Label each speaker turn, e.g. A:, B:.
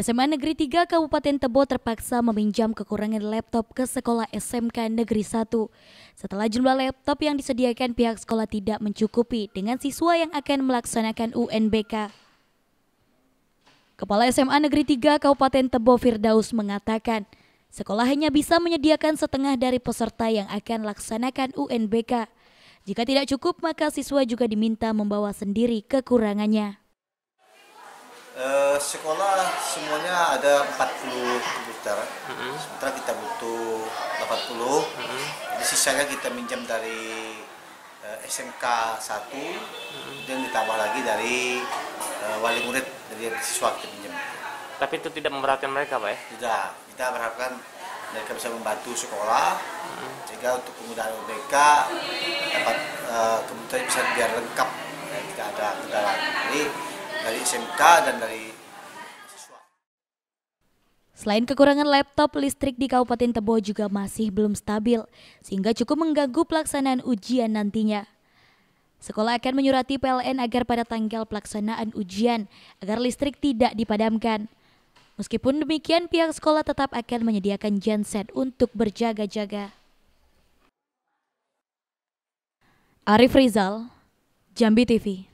A: SMA Negeri 3 Kabupaten Tebo terpaksa meminjam kekurangan laptop ke sekolah SMK Negeri 1. Setelah jumlah laptop yang disediakan pihak sekolah tidak mencukupi dengan siswa yang akan melaksanakan UNBK. Kepala SMA Negeri 3 Kabupaten Tebo Firdaus mengatakan, sekolah hanya bisa menyediakan setengah dari peserta yang akan melaksanakan UNBK. Jika tidak cukup, maka siswa juga diminta membawa sendiri kekurangannya
B: buat sekolah semuanya ada 40 komputer mm -hmm. sementara kita butuh 80 mm -hmm. jadi sisanya kita minjam dari uh, eh, SMK 1 mm -hmm. dan ditambah lagi dari uh, wali murid dari
C: siswa kita minjam tapi itu tidak memberatkan mereka Pak ya? tidak, kita berharapkan mereka
B: bisa membantu sekolah mm -hmm. sehingga untuk kemudahan mereka dapat uh, komputer bisa biar lengkap ya, tidak ada kendala dari SMK dan
A: dari Selain kekurangan laptop, listrik di Kabupaten Tebo juga masih belum stabil, sehingga cukup mengganggu pelaksanaan ujian nantinya. Sekolah akan menyurati PLN agar pada tanggal pelaksanaan ujian, agar listrik tidak dipadamkan. Meskipun demikian, pihak sekolah tetap akan menyediakan genset untuk berjaga-jaga. Arif Rizal, Jambi TV